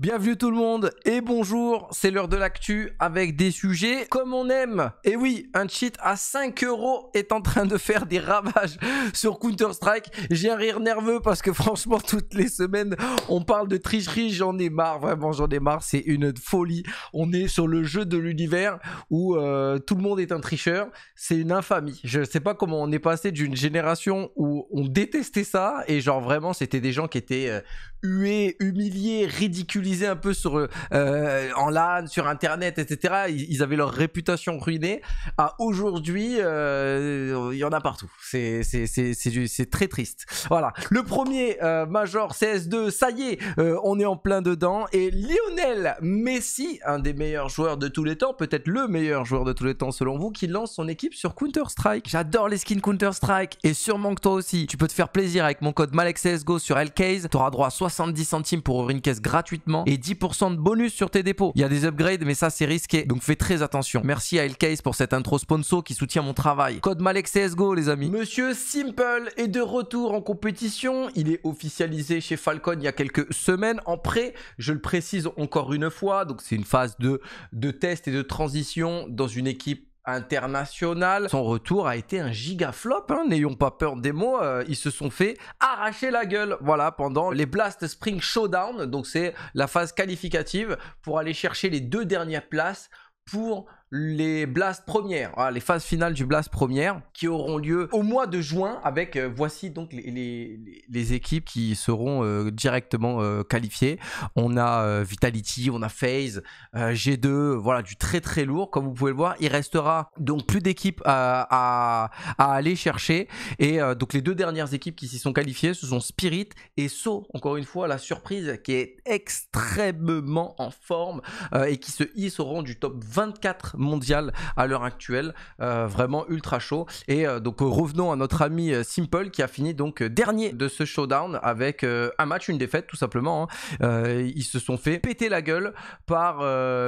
Bienvenue tout le monde et bonjour, c'est l'heure de l'actu avec des sujets comme on aime. Et oui, un cheat à 5 euros est en train de faire des ravages sur Counter-Strike. J'ai un rire nerveux parce que franchement, toutes les semaines, on parle de tricherie, j'en ai marre, vraiment j'en ai marre, c'est une folie. On est sur le jeu de l'univers où euh, tout le monde est un tricheur, c'est une infamie. Je sais pas comment on est passé d'une génération où on détestait ça et genre vraiment c'était des gens qui étaient euh, hués, humiliés, ridicules un peu sur euh, euh, en LAN, sur Internet, etc. Ils, avaient leur réputation ruinée. À aujourd'hui, euh, il y en a partout. C'est c'est très triste. Voilà. Le premier major CS2, ça y est, on est en plein dedans. Et Lionel Messi, un des meilleurs joueurs de tous les temps, peut-être le meilleur joueur de tous les temps selon vous, qui lance son équipe sur Counter Strike. J'adore les skins Counter Strike et sûrement que toi aussi. Tu peux te faire plaisir avec mon code Malexesgo sur tu auras droit à 70 centimes pour ouvrir une caisse gratuitement et 10% de bonus sur tes dépôts. Il y a des upgrades, mais ça c'est risqué, donc fais très attention. Merci à Elcase pour cette intro sponsor qui soutient mon travail. Code Malek CSGO, les amis. Monsieur Simple est de retour en compétition. Il est officialisé chez Falcon il y a quelques semaines en prêt. Je le précise encore une fois, donc c'est une phase de, de test et de transition dans une équipe international. Son retour a été un gigaflop, hein. n'ayons pas peur des mots. Euh, ils se sont fait arracher la gueule, voilà, pendant les Blast Spring Showdown. Donc c'est la phase qualificative pour aller chercher les deux dernières places pour les Blast premières, hein, les phases finales du Blast première qui auront lieu au mois de juin avec euh, voici donc les, équipes qui seront euh, directement euh, qualifiées. On a Vitality, on a FaZe, G2, voilà du très très lourd comme vous pouvez le voir. Il restera donc plus d'équipes à, aller chercher et donc les deux dernières équipes qui s'y sont qualifiées ce sont Spirit et So, encore une fois la surprise qui est extrêmement en forme et qui se hisseront du top 24 mondial à l'heure actuelle. Euh, vraiment ultra chaud. Et euh, donc euh, revenons à notre ami Simple qui a fini donc dernier de ce showdown avec un match, une défaite tout simplement. Hein. ils se sont fait péter la gueule par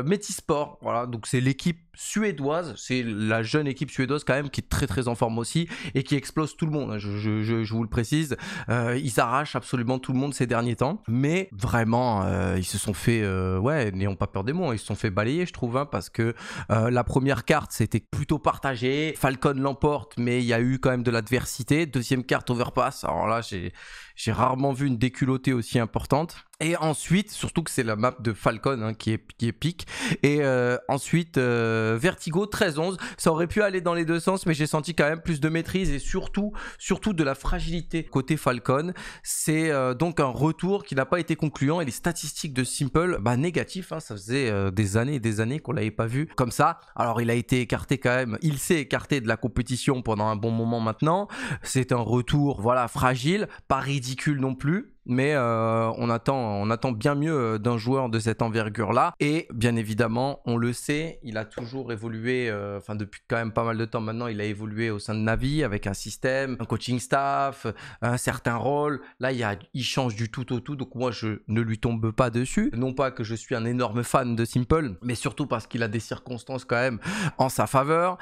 Métisport. Voilà, donc c'est l'équipe suédoise. C'est la jeune équipe suédoise quand même qui est très très en forme aussi et qui explose tout le monde. Hein. Je, vous le précise, euh, ils arrachent absolument tout le monde ces derniers temps. Mais vraiment, euh, ils se sont fait, euh, ouais, n'ayons pas peur des mots, hein. ils se sont fait balayer, je trouve, hein, parce que la première carte c'était plutôt partagé. Falcon l'emporte, mais il y a eu quand même de l'adversité. Deuxième carte Overpass. Alors là, j'ai j'ai rarement vu une déculottée aussi importante. Et ensuite, surtout que c'est la map de Falcon hein, qui, est, qui est pique. Et euh, ensuite, euh, Vertigo 13-11. Ça aurait pu aller dans les deux sens, mais j'ai senti quand même plus de maîtrise et surtout, surtout de la fragilité côté Falcon. C'est euh, donc un retour qui n'a pas été concluant et les statistiques de Simple, bah négatif. Hein. ça faisait des années et des années qu'on l'avait pas vu comme ça. Alors il a été écarté quand même. Il s'est écarté de la compétition pendant un bon moment maintenant. C'est un retour, voilà, fragile, pas ridicule non plus mais euh, on, attend, on attend bien mieux euh, d'un joueur de cette envergure-là. Et bien évidemment, on le sait, il a toujours évolué, euh, enfin depuis quand même pas mal de temps maintenant, il a évolué au sein de Navi avec un système, un coaching staff, un certain rôle. Là, il, y il change du tout au tout, donc moi je ne lui tombe pas dessus. Non pas que je suis un énorme fan de Simple, mais surtout parce qu'il a des circonstances quand même en sa faveur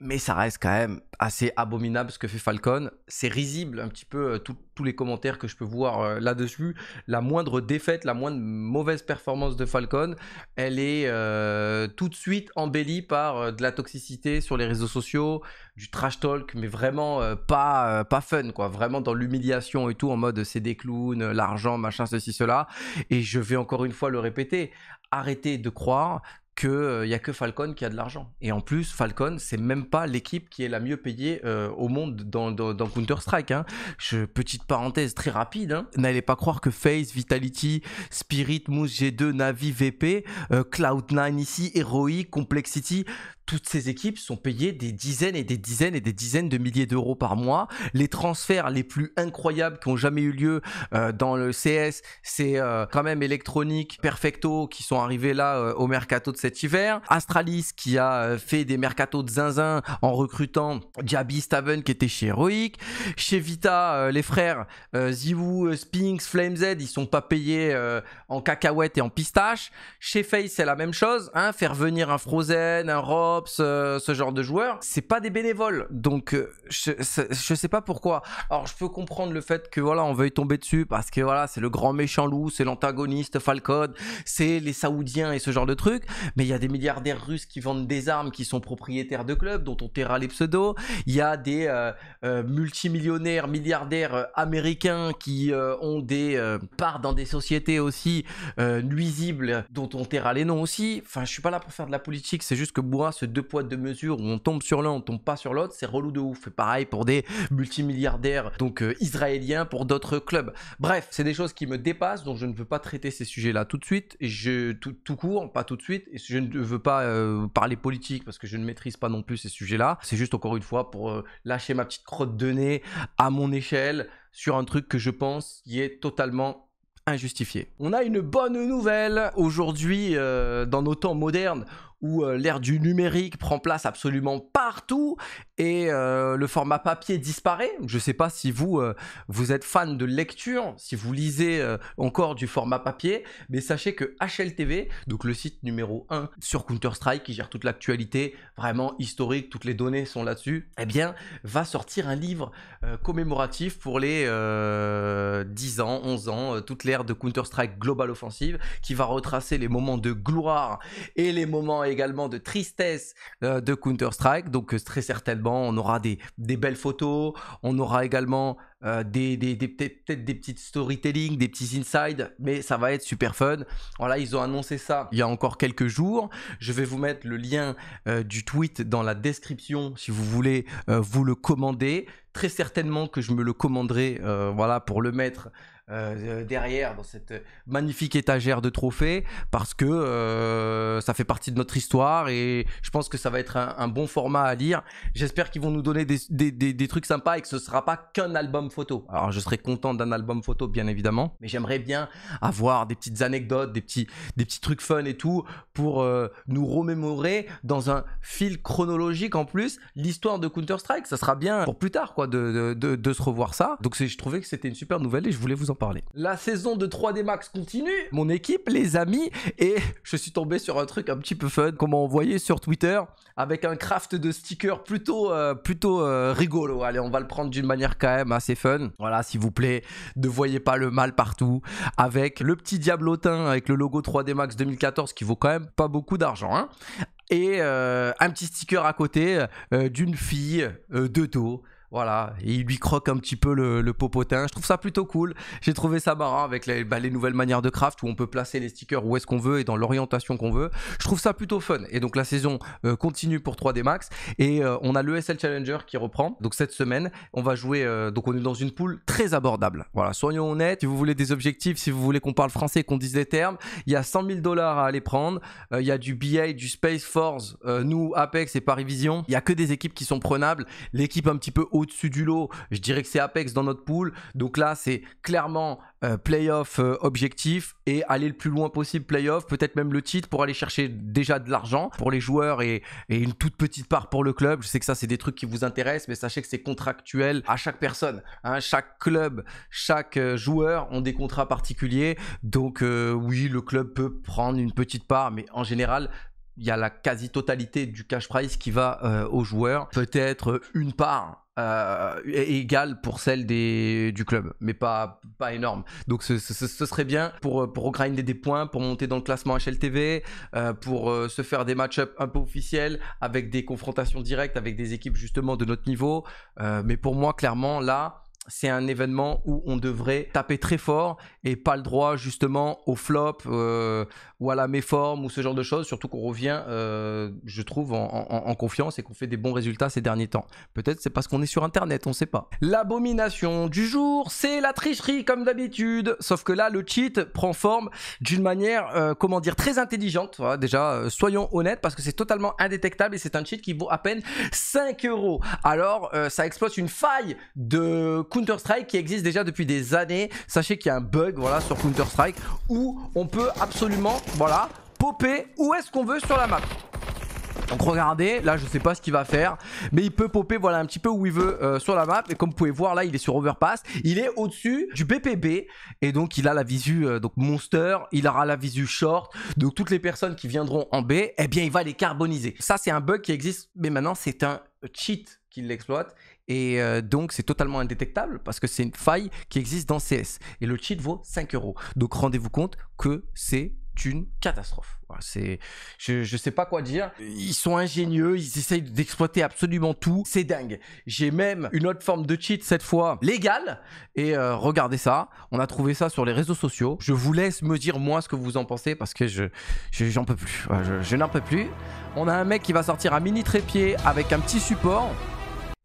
mais ça reste quand même assez abominable ce que fait Falcon. C'est risible un petit peu euh, tous les commentaires que je peux voir euh, là-dessus. La moindre défaite, la moindre mauvaise performance de Falcon, elle est euh, tout de suite embellie par de la toxicité sur les réseaux sociaux, du trash talk, mais vraiment pas, pas fun, quoi. Vraiment dans l'humiliation et tout, en mode c'est des clowns, l'argent, machin, ceci, cela. Et je vais encore une fois le répéter, arrêtez de croire qu'il n'y euh, a que Falcon qui a de l'argent. Et en plus, Falcon, c'est même pas l'équipe qui est la mieux payée euh, au monde dans, Counter-Strike. Hein. petite parenthèse très rapide, hein. n'allez pas croire que Face, Vitality, Spirit, Moose, G2, Navi, VP, euh, Cloud9 ici, Heroic, Complexity, toutes ces équipes sont payées des dizaines et des dizaines et des dizaines de milliers d'euros par mois. Les transferts les plus incroyables qui ont jamais eu lieu euh, dans le CS, c'est euh, quand même Electronic, Perfecto qui sont arrivés là euh, au mercato de cet hiver. Astralis qui a fait des Mercato de zinzin en recrutant Jabi Staven qui était chez Heroic. Chez Vita, les frères Ziwu, Spinks, FlameZ, ils sont pas payés en cacahuètes et en pistache. Chez Face, c'est la même chose. Hein, faire venir un Frozen, un Rob, euh, ce, genre de joueurs, c'est pas des bénévoles. Donc, euh, je, sais pas pourquoi. Alors, je peux comprendre le fait que voilà, on veuille tomber dessus parce que voilà, c'est le grand méchant loup, c'est l'antagoniste Falcon, c'est les Saoudiens et ce genre de trucs. Mais il y a des milliardaires russes qui vendent des armes, qui sont propriétaires de clubs, dont on terra les pseudos. Il y a des euh, multimillionnaires, milliardaires américains qui ont des parts dans des sociétés aussi nuisibles, dont on terra les noms aussi. Enfin, je suis pas là pour faire de la politique, c'est juste que moi, ce deux poids, deux mesures où on tombe sur l'un, on tombe pas sur l'autre, c'est relou de ouf. pareil pour des multimilliardaires, donc euh, israéliens, pour d'autres clubs. Bref, c'est des choses qui me dépassent, donc je ne veux pas traiter ces sujets-là tout de suite, je, tout, court, pas tout de suite, et je ne veux pas euh, parler politique parce que je ne maîtrise pas non plus ces sujets-là. C'est juste encore une fois pour euh, lâcher ma petite crotte de nez à mon échelle sur un truc que je pense qui est totalement injustifié. On a une bonne nouvelle aujourd'hui dans nos temps modernes où euh, l'ère du numérique prend place absolument partout et euh, le format papier disparaît. Je ne sais pas si vous, euh, vous êtes fan de lecture, si vous lisez encore du format papier, mais sachez que HLTV, donc le site numéro 1 sur Counter-Strike qui gère toute l'actualité, vraiment historique, toutes les données sont là-dessus, eh bien, va sortir un livre commémoratif pour les 10 ans, 11 ans, toute l'ère de Counter-Strike Global Offensive, qui va retracer les moments de gloire et les moments également de tristesse euh, de Counter-Strike. Donc euh, très certainement, on aura des, des belles photos. On aura également euh, des, des, peut-être des petites storytelling, des petits insides, mais ça va être super fun. Voilà, ils ont annoncé ça il y a encore quelques jours. Je vais vous mettre le lien du tweet dans la description si vous voulez vous le commander. Très certainement que je me le commanderai, voilà, pour le mettre euh, euh, derrière dans cette magnifique étagère de trophées parce que euh, ça fait partie de notre histoire et je pense que ça va être un, bon format à lire. J'espère qu'ils vont nous donner des, trucs sympas et que ce sera pas qu'un album photo. Alors je serais content d'un album photo bien évidemment, mais j'aimerais bien avoir des petites anecdotes, des petits, des petits trucs fun et tout pour nous remémorer dans un fil chronologique en plus l'histoire de Counter-Strike. Ça sera bien pour plus tard quoi de, de se revoir ça. Donc je trouvais que c'était une super nouvelle et je voulais vous en parler. La saison de 3D Max continue, mon équipe, les amis, et je suis tombé sur un truc un petit peu fun qu'on m'a envoyé sur Twitter avec un craft de sticker plutôt, euh, plutôt euh, rigolo. Allez, on va le prendre d'une manière quand même assez fun. Voilà, s'il vous plaît, ne voyez pas le mal partout avec le petit diablotin avec le logo 3D Max 2014 qui vaut quand même pas beaucoup d'argent. Hein. et euh, un petit sticker à côté d'une fille de dos voilà, il lui croque un petit peu le, popotin. Je trouve ça plutôt cool. J'ai trouvé ça marrant avec bah, les, nouvelles manières de craft où on peut placer les stickers où est-ce qu'on veut et dans l'orientation qu'on veut. Je trouve ça plutôt fun. Et donc la saison euh, continue pour 3D Max et euh, on a l'ESL Challenger qui reprend. Donc cette semaine, on va jouer. Euh, donc on est dans une poule très abordable. Voilà, soyons honnêtes. Si vous voulez des objectifs, si vous voulez qu'on parle français, qu'on dise des termes, il y a 100 000 dollars à aller prendre. il y a du BA, du Space Force, nous Apex et Paris Vision. Il y a que des équipes qui sont prenables. L'équipe un petit peu au-dessus du lot. Je dirais que c'est Apex dans notre pool. Donc là, c'est clairement euh, playoff euh, objectif et aller le plus loin possible playoff, peut-être même le titre pour aller chercher déjà de l'argent pour les joueurs et, une toute petite part pour le club. Je sais que ça, c'est des trucs qui vous intéressent, mais sachez que c'est contractuel à chaque personne. Hein. Chaque club, chaque euh, joueur ont des contrats particuliers. Donc oui, le club peut prendre une petite part, mais en général, il y a la quasi-totalité du cash price qui va aux joueurs. Peut-être une part euh, égale pour celle des, du club, mais pas, pas énorme. Donc ce, ce, serait bien pour, pour grinder des points, pour monter dans le classement HLTV, euh, pour euh, se faire des match-ups un peu officiels, avec des confrontations directes, avec des équipes justement de notre niveau. Euh, mais pour moi, clairement, là, c'est un événement où on devrait taper très fort et pas le droit justement au flop euh, ou à la méforme ou ce genre de choses, surtout qu'on revient, euh, je trouve, en, confiance et qu'on fait des bons résultats ces derniers temps. Peut-être c'est parce qu'on est sur Internet, on ne sait pas. L'abomination du jour, c'est la tricherie comme d'habitude, sauf que là, le cheat prend forme d'une manière, euh, comment dire, très intelligente. déjà, soyons honnêtes, parce que c'est totalement indétectable et c'est un cheat qui vaut à peine 5 euros. Alors, ça exploite une faille de... Counter-Strike qui existe déjà depuis des années. Sachez qu'il y a un bug voilà, sur Counter-Strike où on peut absolument voilà, popper où est-ce qu'on veut sur la map. Donc regardez, là je sais pas ce qu'il va faire Mais il peut popper voilà un petit peu où il veut euh, sur la map Et comme vous pouvez voir là il est sur overpass Il est au dessus du BPB Et donc il a la visu euh, donc monster Il aura la visu short Donc toutes les personnes qui viendront en B Eh bien il va les carboniser Ça c'est un bug qui existe mais maintenant c'est un cheat qui l'exploite et euh, donc, c'est totalement indétectable parce que c'est une faille qui existe dans CS. Et le cheat vaut 5 euros. Donc, rendez-vous compte que c'est une catastrophe. C'est, je, je sais pas quoi dire. Ils sont ingénieux, ils essayent d'exploiter absolument tout. C'est dingue. J'ai même une autre forme de cheat cette fois légale. Et euh, regardez ça, on a trouvé ça sur les réseaux sociaux. Je vous laisse me dire moi ce que vous en pensez parce que je, j'en peux plus. je n'en peux plus. On a un mec qui va sortir un mini trépied avec un petit support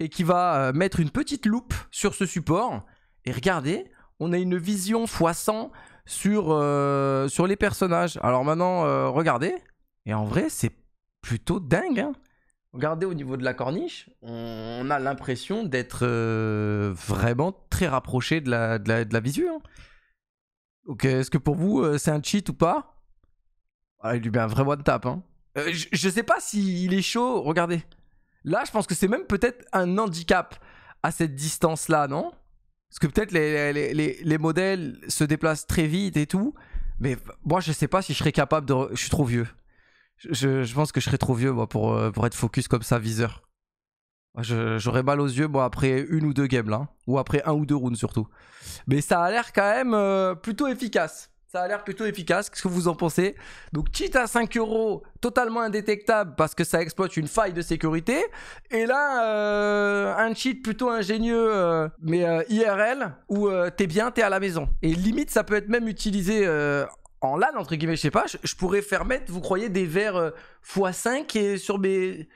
et qui va euh, mettre une petite loupe sur ce support. Et regardez, on a une vision x100 sur, euh, sur les personnages. Alors maintenant, euh, regardez. Et en vrai, c'est plutôt dingue. Hein. regardez au niveau de la corniche, on a l'impression d'être vraiment très rapproché de la, de la, de la hein. est-ce que pour vous, c'est un cheat ou pas ah, Il lui met un vrai one tap. Hein. je, ne sais pas s'il est chaud. Regardez. Là, je pense que c'est même peut-être un handicap à cette distance-là, non Parce que peut-être les, modèles se déplacent très vite et tout. Mais moi, je sais pas si je serais capable de. Je suis trop vieux. Je, pense que je serais trop vieux, pour, euh, pour être focus comme ça, viseur. J'aurais mal aux yeux, moi, après une ou deux games, là. Hein, ou après un ou deux rounds, surtout. Mais ça a l'air quand même euh, plutôt efficace. Ça a l'air plutôt efficace. Qu'est-ce que vous en pensez Donc, cheat à 5 euros, totalement indétectable parce que ça exploite une faille de sécurité. Et là, euh, un cheat plutôt ingénieux, euh, mais euh, IRL, où t'es bien, t'es à la maison. Et limite, ça peut être même utilisé en LAN, entre guillemets, je sais pas. Je, pourrais faire mettre, vous croyez, des verres x5 sur mes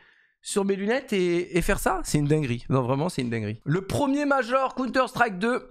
sur mes lunettes et, et faire ça, c'est une dinguerie. Non, vraiment, c'est une dinguerie. Le premier Major Counter-Strike 2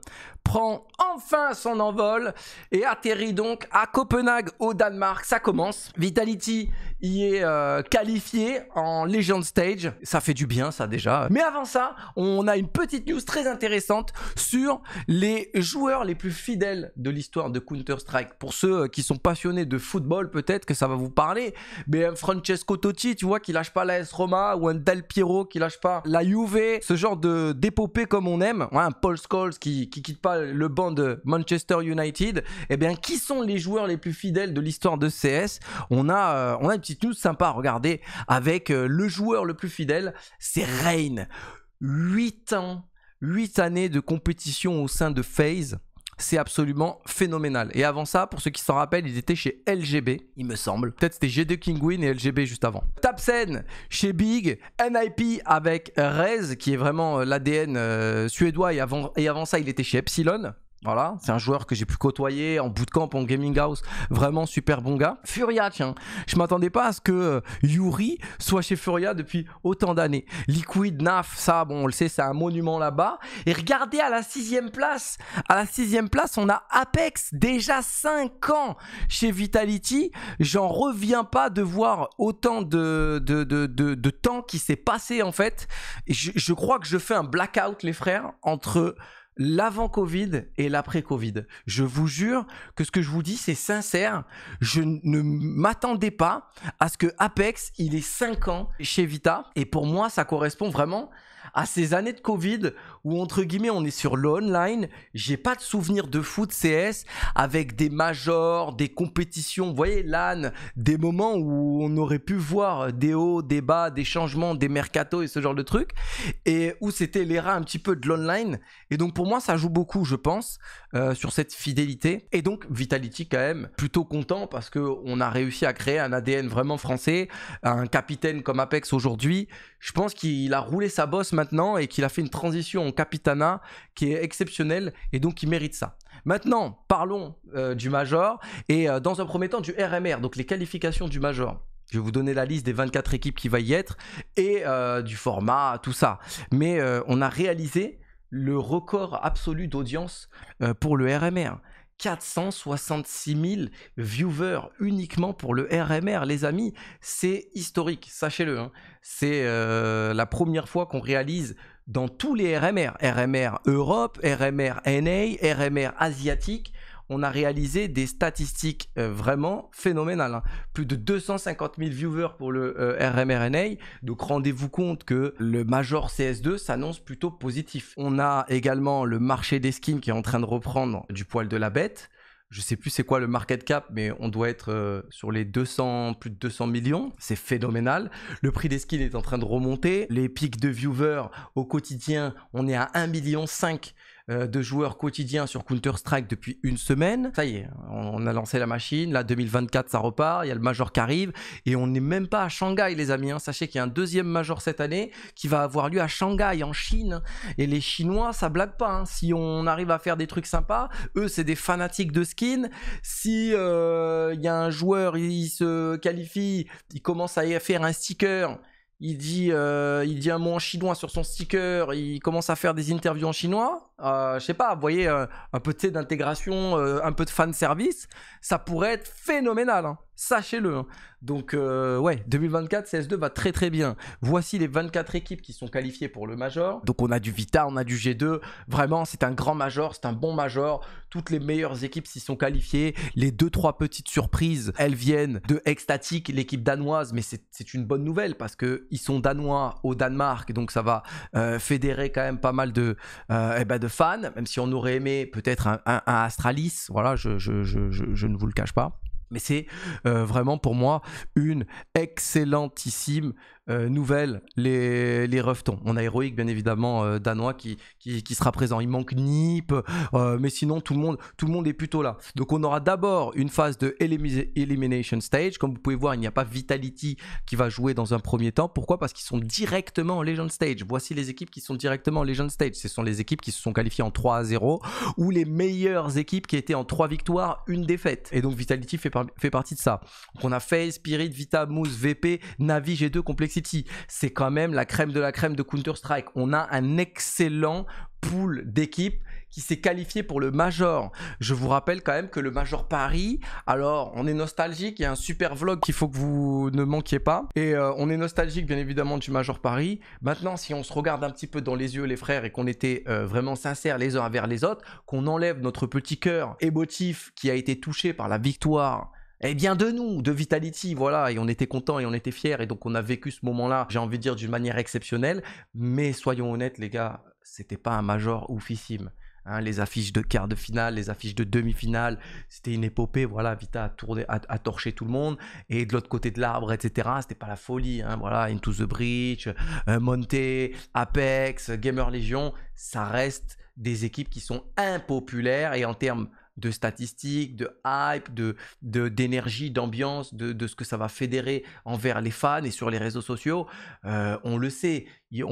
prend enfin son envol et atterrit donc à Copenhague au Danemark. Ça commence. Vitality y est euh, qualifié en Legend Stage. Ça fait du bien ça déjà. Mais avant ça, on a une petite news très intéressante sur les joueurs les plus fidèles de l'histoire de Counter-Strike. Pour ceux euh, qui sont passionnés de football, peut-être que ça va vous parler. Mais Francesco Totti, tu vois, qui lâche pas la S-Roma ou un Del Piero qui lâche pas la Juve. Ce genre de d'épopée comme on aime. Hein, un Paul Scholes qui, qui quitte pas le banc de Manchester United, eh bien, qui sont les joueurs les plus fidèles de l'histoire de CS on a, euh, on a une petite news sympa à regarder avec euh, le joueur le plus fidèle, c'est Reign 8 ans, 8 années de compétition au sein de FaZe. C'est absolument phénoménal. Et avant ça, pour ceux qui s'en rappellent, ils étaient chez LGB, il me semble. Peut-être c'était G2 Kingwin et LGB juste avant. Tapsen chez Big, NIP avec Rez, qui est vraiment euh, l'ADN euh, suédois. Et avant, et avant ça, il était chez Epsilon. Voilà, c'est un joueur que j'ai pu côtoyer en bootcamp, en gaming house. Vraiment super bon gars. Furia, tiens. Je m'attendais pas à ce que euh, Yuri soit chez Furia depuis autant d'années. Liquid, Naf, ça, bon, on le sait, c'est un monument là-bas. Et regardez à la sixième place. À la sixième place, on a Apex, déjà cinq ans chez Vitality. J'en reviens pas de voir autant de, de, de, de, temps qui s'est passé, en fait. Je, je crois que je fais un blackout, les frères, entre l'avant-Covid et l'après-Covid. Je vous jure que ce que je vous dis, c'est sincère. Je ne m'attendais pas à ce que Apex, il est 5 ans chez Vita. Et pour moi, ça correspond vraiment à ces années de Covid où, entre guillemets, on est sur l'online... J'ai pas de souvenir de foot CS avec des majors, des compétitions, vous voyez, LAN, des moments où on aurait pu voir des hauts, des bas, des changements, des mercatos et ce genre de trucs. Et où c'était l'ère un petit peu de l'online. Et donc, pour moi, ça joue beaucoup, je pense, euh, sur cette fidélité. Et donc, Vitality, quand même, plutôt content parce qu'on a réussi à créer un ADN vraiment français, un capitaine comme Apex aujourd'hui. Je pense qu'il a roulé sa bosse maintenant et qu'il a fait une transition en Capitana qui est exceptionnelle et donc il mérite ça. Maintenant, parlons euh, du Major et euh, dans un premier temps du RMR, donc les qualifications du Major. Je vais vous donner la liste des 24 équipes qui va y être et euh, du format, tout ça. Mais on a réalisé le record absolu d'audience pour le RMR. 466 000 viewers uniquement pour le RMR, les amis. C'est historique, sachez-le. Hein. C'est euh, la première fois qu'on réalise dans tous les RMR, RMR Europe, RMR NA, RMR asiatique, on a réalisé des statistiques euh, vraiment phénoménales. Hein. Plus de 250 000 viewers pour le euh, RMRNA. Donc rendez-vous compte que le Major CS2 s'annonce plutôt positif. On a également le marché des skins qui est en train de reprendre du poil de la bête je sais plus c'est quoi le market cap, mais on doit être euh, sur les 200, plus de 200 millions. C'est phénoménal. Le prix des skins est en train de remonter. Les pics de viewers au quotidien, on est à 1,5 million euh, de joueurs quotidiens sur Counter-Strike depuis une semaine. Ça y est, on a lancé la machine. Là, 2024, ça repart. Il y a le Major qui arrive. Et on n'est même pas à Shanghai, les amis. Hein. Sachez qu'il y a un deuxième Major cette année qui va avoir lieu à Shanghai, en Chine. Et les Chinois, ça blague pas. Hein. Si on arrive à faire des trucs sympas, eux, c'est des fanatiques de skin. Si euh, il y a un joueur, il se qualifie, il commence à faire un sticker il dit, euh, il dit un mot en chinois sur son sticker, il commence à faire des interviews en chinois, euh, je sais pas, vous voyez, euh, un peu d'intégration, un peu de fan service, ça pourrait être phénoménal. Hein. Sachez-le. Hein. Donc, euh, ouais, 2024, CS2 va très très bien. Voici les 24 équipes qui sont qualifiées pour le Major. Donc, on a du Vita, on a du G2. Vraiment, c'est un grand Major, c'est un bon Major. Toutes les meilleures équipes s'y sont qualifiées. Les deux, trois petites surprises, elles viennent de Ecstatic, l'équipe danoise. Mais c'est une bonne nouvelle parce qu'ils sont danois au Danemark. Donc, ça va euh, fédérer quand même pas mal euh, eh ben, de, fans. Même si on aurait aimé peut-être un, Astralis. Voilà, je ne vous le cache pas. Mais c'est euh, vraiment pour moi une excellentissime euh, nouvelles, les, les revetons. On a Heroic, bien évidemment, euh, danois qui, sera présent. Il manque Nip, euh, mais sinon, tout le, monde, tout le monde est plutôt là. Donc, on aura d'abord une phase de Elimination Stage. Comme vous pouvez voir, il n'y a pas Vitality qui va jouer dans un premier temps. Pourquoi Parce qu'ils sont directement en Legend Stage. Voici les équipes qui sont directement en Legend Stage. Ce sont les équipes qui se sont qualifiées en 3 à 0 ou les meilleures équipes qui étaient en 3 victoires, une défaite. Et donc, Vitality fait, fait partie de ça. Donc, on a FaZe, Spirit, Vita, Moose, VP, Navi, G2, Complexity c'est quand même la crème de la crème de Counter-Strike. On a un excellent pool d'équipes qui s'est qualifié pour le Major. Je vous rappelle quand même que le Major Paris, alors on est nostalgique, il y a un super vlog qu'il faut que vous ne manquiez pas. Et euh, on est nostalgique bien évidemment du Major Paris. Maintenant, si on se regarde un petit peu dans les yeux les frères et qu'on était euh, vraiment sincères les uns envers les autres, qu'on enlève notre petit cœur émotif qui a été touché par la victoire eh bien de nous, de Vitality, voilà, et on était content et on était fier et donc on a vécu ce moment-là, j'ai envie de dire, d'une manière exceptionnelle, mais soyons honnêtes les gars, c'était pas un major oufissime. Hein. les affiches de quart de finale, les affiches de demi-finale, c'était une épopée, voilà, Vita a, tourné, a, torché tout le monde, et de l'autre côté de l'arbre, etc., c'était pas la folie, hein. voilà, Into the Breach, euh, Monte, Apex, Gamer Legion, ça reste des équipes qui sont impopulaires, et en termes de statistiques, de hype, de, d'énergie, d'ambiance, de, ce que ça va fédérer envers les fans et sur les réseaux sociaux. Euh, on le sait, il,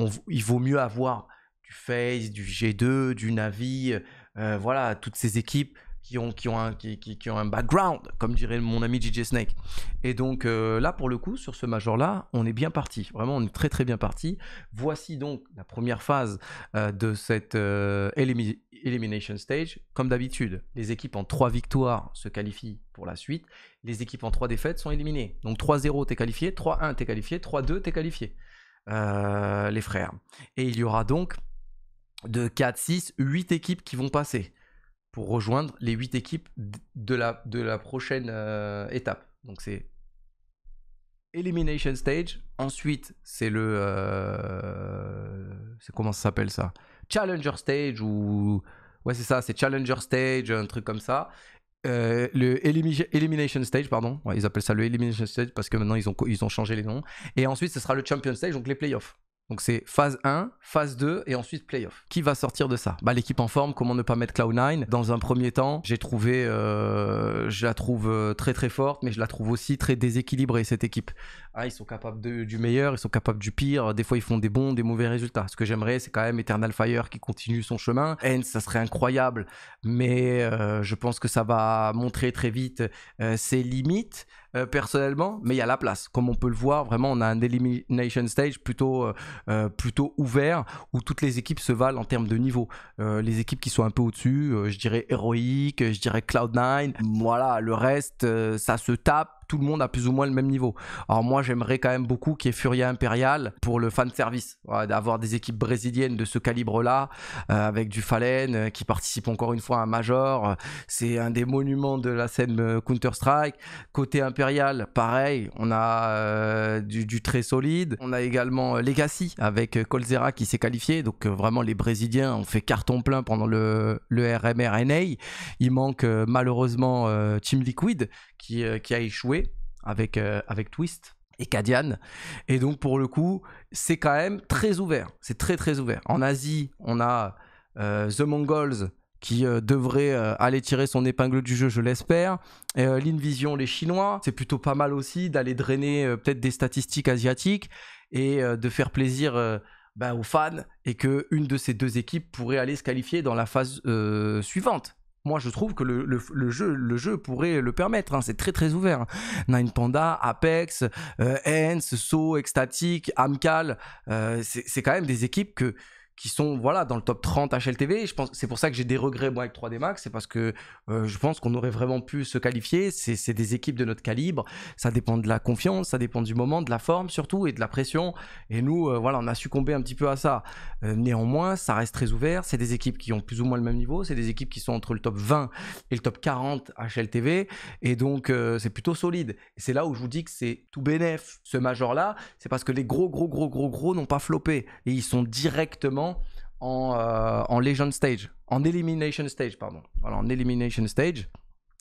vaut mieux avoir du Face, du G2, du Navi, euh, voilà, toutes ces équipes qui ont, qui ont, un, qui, ont un background, comme dirait mon ami DJ Snake. Et donc euh, là, pour le coup, sur ce major-là, on est bien parti. Vraiment, on est très très bien parti. Voici donc la première phase euh, de cette euh, Elimination Stage. Comme d'habitude, les équipes en 3 victoires se qualifient pour la suite. Les équipes en 3 défaites sont éliminées. Donc 3-0, tu es qualifié. 3-1, tu es qualifié. 3-2, tu es qualifié. les frères. Et il y aura donc de 4, 6, 8 équipes qui vont passer pour rejoindre les 8 équipes de la, de la prochaine euh, étape. Donc c'est Elimination Stage, ensuite c'est le... Euh, c'est comment ça s'appelle ça Challenger Stage ou... Ouais c'est ça, c'est Challenger Stage, un truc comme ça. Euh, le Elimination Stage, pardon. ils appellent ça le Elimination Stage parce que maintenant ils ont, ils ont changé les noms. Et ensuite, ce sera le Champion Stage, donc les playoffs. Donc c'est phase 1, phase 2 et ensuite playoff. Qui va sortir de ça bah, L'équipe en forme, comment ne pas mettre Cloud9 Dans un premier temps, j'ai trouvé, euh, je la trouve euh, très très forte, mais je la trouve aussi très déséquilibrée cette équipe. Ah, ils sont capables du meilleur, ils sont capables du pire, des fois ils font des bons, des mauvais résultats. Ce que j'aimerais, c'est quand même Eternal Fire qui continue son chemin. N, ça serait incroyable, mais euh, je pense que ça va montrer très vite ses limites. Euh, personnellement, mais il y a la place. Comme on peut le voir, vraiment, on a un Elimination Stage plutôt, euh, euh, plutôt ouvert où toutes les équipes se valent en termes de niveau. les équipes qui sont un peu au-dessus, je dirais Heroic, je dirais Cloud9, voilà, le reste, ça se tape tout le monde a plus ou moins le même niveau. Alors moi, j'aimerais quand même beaucoup qu'il y ait Furia Impérial pour le fan service, d'avoir des équipes brésiliennes de ce calibre-là, euh, avec du Fallen euh, qui participe encore une fois à Major. C'est un des monuments de la scène euh, Counter-Strike. Côté Impérial, pareil, on a du, très solide. On a également Legacy avec Colzera qui s'est qualifié. Donc vraiment, les Brésiliens ont fait carton plein pendant le, le RMRNA. Il manque malheureusement Team Liquid qui, qui a échoué avec, euh, avec Twist et Kadian. Et donc pour le coup, c'est quand même très ouvert. C'est très très ouvert. En Asie, on a euh, The Mongols qui euh, devrait aller tirer son épingle du jeu, je l'espère. L'Invision, les Chinois, c'est plutôt pas mal aussi d'aller drainer peut-être des statistiques asiatiques et de faire plaisir bah, aux fans et que une de ces deux équipes pourrait aller se qualifier dans la phase suivante. Moi, je trouve que le, jeu, le jeu pourrait le permettre. Hein. C'est très très ouvert. Hein. Nine Panda, Apex, Ence, euh, So, Ecstatic, Amcal, euh, c'est quand même des équipes que qui sont voilà dans le top 30 HLTV. je pense c'est pour ça que j'ai des regrets moi avec 3D Max, c'est parce que euh, je pense qu'on aurait vraiment pu se qualifier. C'est des équipes de notre calibre, ça dépend de la confiance, ça dépend du moment, de la forme surtout et de la pression. Et nous euh, voilà on a succombé un petit peu à ça. Euh, néanmoins ça reste très ouvert. C'est des équipes qui ont plus ou moins le même niveau, c'est des équipes qui sont entre le top 20 et le top 40 HLTV et donc c'est plutôt solide. C'est là où je vous dis que c'est tout bénéf ce major là, c'est parce que les gros gros gros gros gros n'ont pas flopé et ils sont directement euh, en, Legend Stage, en Elimination Stage, pardon. Voilà, en Elimination Stage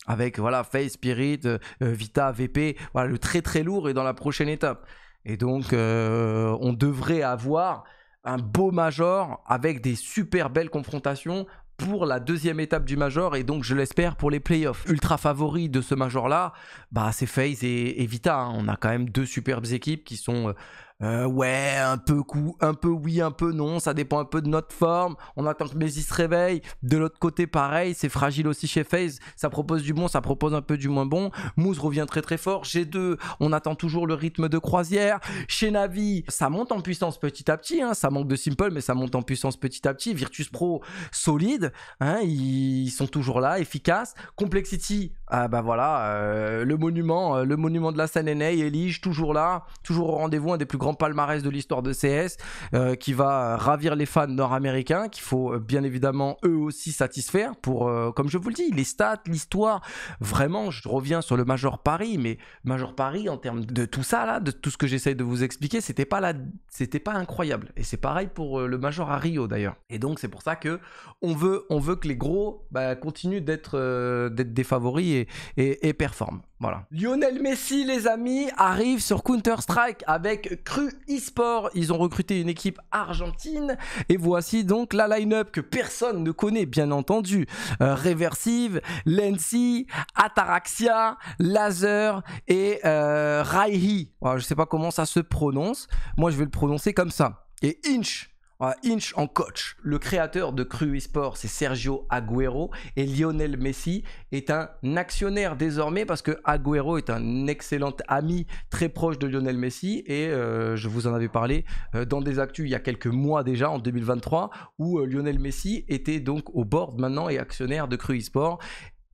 avec voilà Face Spirit, euh, euh, Vita, VP, voilà le très très lourd est dans la prochaine étape. Et donc on devrait avoir un beau major avec des super belles confrontations pour la deuxième étape du major et donc je l'espère pour les playoffs. Ultra favoris de ce major là, bah c'est FaZe et, Vita. Hein. On a quand même deux superbes équipes qui sont euh, ouais, un peu, coup, un peu oui, un peu non, ça dépend un peu de notre forme, on attend que Messi se réveille, de l'autre côté pareil, c'est fragile aussi chez FaZe, ça propose du bon, ça propose un peu du moins bon, Mousse revient très très fort, G2, on attend toujours le rythme de croisière, chez Navi, ça monte en puissance petit à petit, hein. ça manque de simple, mais ça monte en puissance petit à petit, Virtus Pro solide, hein, ils sont toujours là, efficaces, Complexity ah bah voilà, euh, le monument, euh, le monument de la seine et toujours là, toujours au rendez-vous, un des plus grands palmarès de l'histoire de CS, euh, qui va ravir les fans nord-américains, qu'il faut bien évidemment eux aussi satisfaire pour, comme je vous le dis, les stats, l'histoire. Vraiment, je reviens sur le Major Paris, mais Major Paris en termes de tout ça là, de tout ce que j'essaye de vous expliquer, c'était pas là, c'était pas incroyable. Et c'est pareil pour le Major à Rio d'ailleurs. Et donc c'est pour ça que on veut, on veut que les gros bah, continuent d'être, d'être des favoris et, performe. Voilà. Lionel Messi, les amis, arrive sur Counter-Strike avec Cru eSport. Ils ont recruté une équipe argentine. Et voici donc la line-up que personne ne connaît, bien entendu. Euh, Reversive Lensi, Ataraxia, Laser et euh, Raihi. je ne sais pas comment ça se prononce. Moi, je vais le prononcer comme ça. Et Inch Inch en coach. Le créateur de Cru c'est Sergio Agüero et Lionel Messi est un actionnaire désormais parce que Agüero est un excellent ami très proche de Lionel Messi et euh, je vous en avais parlé euh, dans des actus il y a quelques mois déjà en 2023 où euh, Lionel Messi était donc au board maintenant et actionnaire de Cru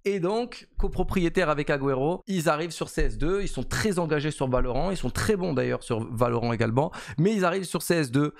et donc, copropriétaire avec Agüero, ils arrivent sur CS2, ils sont très engagés sur Valorant, ils sont très bons d'ailleurs sur Valorant également, mais ils arrivent sur CS2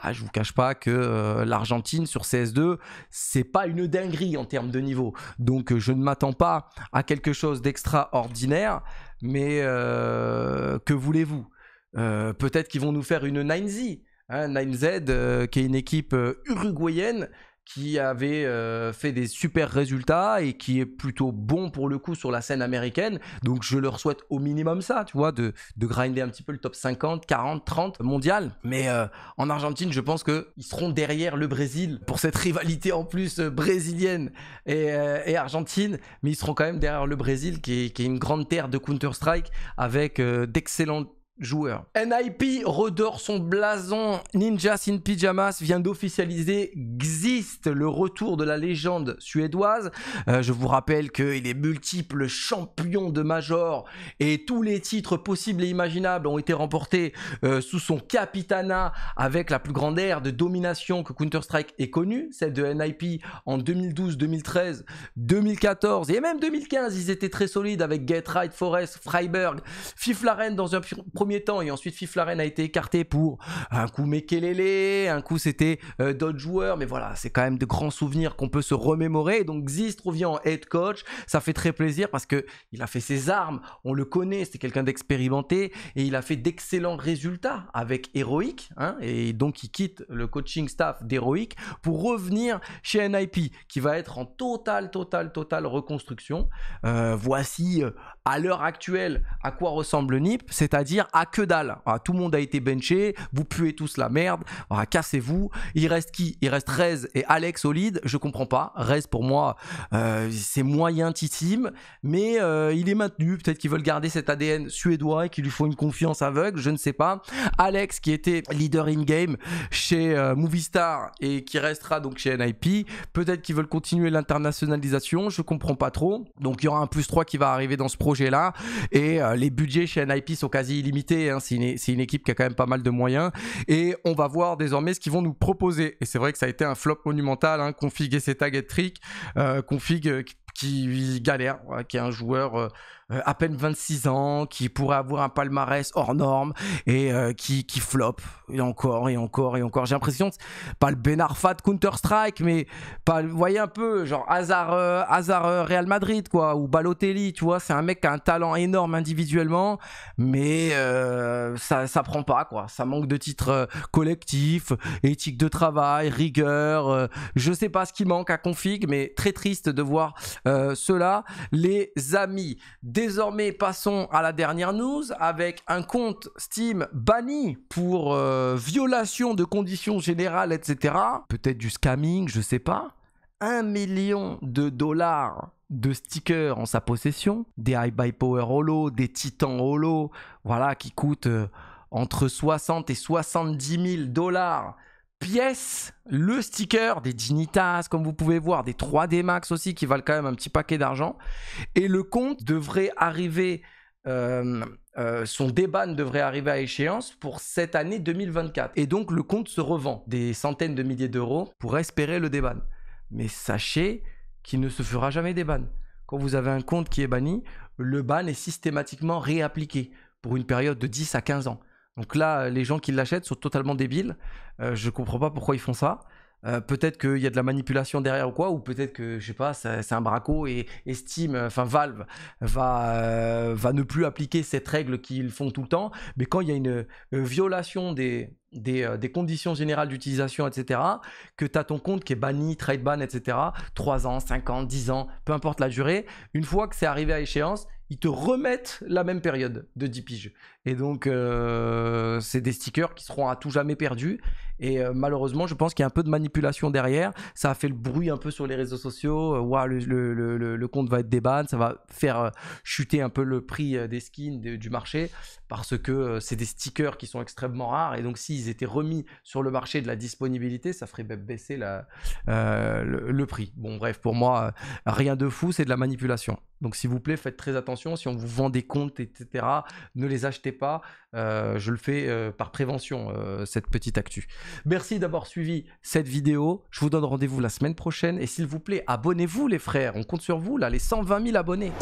ah, je vous cache pas que euh, l'Argentine sur CS2, c'est pas une dinguerie en termes de niveau. Donc euh, je ne m'attends pas à quelque chose d'extraordinaire, mais euh, que voulez-vous Peut-être qu'ils vont nous faire une 9Z. 9Z, hein, qui est une équipe uruguayenne qui avait euh, fait des super résultats et qui est plutôt bon pour le coup sur la scène américaine. Donc je leur souhaite au minimum ça, tu vois, de, de grinder un petit peu le top 50, 40, 30 mondial. Mais euh, en Argentine, je pense qu'ils seront derrière le Brésil pour cette rivalité en plus euh, brésilienne et, et, argentine. Mais ils seront quand même derrière le Brésil qui est, qui est une grande terre de Counter-Strike avec d'excellentes NIP redore son blason. Ninjas in Pyjamas vient d'officialiser Xist, le retour de la légende suédoise. Euh, je vous rappelle que il est multiple champion de Major et tous les titres possibles et imaginables ont été remportés euh, sous son capitana avec la plus grande ère de domination que Counter-Strike ait connue, celle de NIP en 2012, 2013, 2014 et même 2015. Ils étaient très solides avec Get Right Forest, Freiburg, Fiflaren dans un premier temps et ensuite Fiflaren a été écarté pour un coup Mekelele, un coup c'était euh, d'autres joueurs, mais voilà, c'est quand même de grands souvenirs qu'on peut se remémorer. donc Zist revient en head coach, ça fait très plaisir parce que il a fait ses armes, on le connaît, c'est quelqu'un d'expérimenté et il a fait d'excellents résultats avec Heroic, hein, et donc il quitte le coaching staff d'Heroic pour revenir chez NIP qui va être en totale, totale, totale reconstruction. Euh, voici euh, à l'heure actuelle à quoi ressemble NIP, c'est-à-dire ah, que dalle. Ah, tout le monde a été benché. Vous puez tous la merde. Ah, cassez-vous. Il reste qui Il reste Rez et Alex au lead. Je comprends pas. Rez, pour moi, euh, c'est moyen titime. Mais euh, il est maintenu. Peut-être qu'ils veulent garder cet ADN suédois et qu'il lui faut une confiance aveugle. Je ne sais pas. Alex, qui était leader in-game chez euh, Movistar et qui restera donc chez NIP. Peut-être qu'ils veulent continuer l'internationalisation. Je comprends pas trop. Donc, il y aura un plus 3 qui va arriver dans ce projet-là. Et les budgets chez NIP sont quasi illimités Hein, c'est une, équipe qui a quand même pas mal de moyens. Et on va voir désormais ce qu'ils vont nous proposer. Et c'est vrai que ça a été un flop monumental. Hein. Config et tags et trick. Euh, config euh, qui galère, qui est un joueur euh, euh, à peine 26 ans, qui pourrait avoir un palmarès hors norme et euh, qui, qui Et encore, et encore, et encore. J'ai l'impression, pas le Ben Arfa de Counter-Strike, mais pas, vous voyez un peu, genre Hazard, Real Madrid, quoi, ou Balotelli, tu vois. C'est un mec qui a un talent énorme individuellement, mais ça, ça prend pas, quoi. Ça manque de titres collectifs, éthique de travail, rigueur. je sais pas ce qui manque à config, mais très triste de voir euh, cela, les amis. Désormais, passons à la dernière news avec un compte Steam banni pour euh, violation de conditions générales, etc. Peut-être du scamming, je sais pas. Un million de dollars de stickers en sa possession, des High by Power Holo, des Titans Holo, voilà, qui coûtent euh, entre 60 et 70 000 dollars pièces, le sticker, des Dignitas, comme vous pouvez voir, des 3D Max aussi qui valent quand même un petit paquet d'argent. Et le compte devrait arriver, euh, euh, son déban devrait arriver à échéance pour cette année 2024. Et donc le compte se revend des centaines de milliers d'euros pour espérer le déban. Mais sachez qu'il ne se fera jamais déban. Quand vous avez un compte qui est banni, le ban est systématiquement réappliqué pour une période de 10 à 15 ans. Donc là, les gens qui l'achètent sont totalement débiles. Je euh, je comprends pas pourquoi ils font ça. Euh, peut-être qu'il y a de la manipulation derrière ou quoi, ou peut-être que, je sais pas, c'est un braco et, estime enfin Valve, va, euh, va ne plus appliquer cette règle qu'ils font tout le temps. Mais quand il y a une, violation des, des, conditions générales d'utilisation, etc., que tu as ton compte qui est banni, trade ban, etc., 3 ans, 5 ans, 10 ans, peu importe la durée, une fois que c'est arrivé à échéance, ils te remettent la même période de 10 piges. Et donc, euh, c'est des stickers qui seront à tout jamais perdus. Et euh, malheureusement, je pense qu'il y a un peu de manipulation derrière. Ça a fait le bruit un peu sur les réseaux sociaux. Euh, le, compte va être déban, ça va faire chuter un peu le prix des skins du marché parce que c'est des stickers qui sont extrêmement rares. Et donc, s'ils étaient remis sur le marché de la disponibilité, ça ferait baisser le prix. Bon, bref, pour moi, rien de fou, c'est de la manipulation. Donc s'il vous plaît, faites très attention. Si on vous vend des comptes, etc., ne les achetez pas. Euh, je le fais euh, par prévention, euh, cette petite actu. Merci d'avoir suivi cette vidéo. Je vous donne rendez-vous la semaine prochaine. Et s'il vous plaît, abonnez-vous les frères. On compte sur vous, là, les 120 000 abonnés.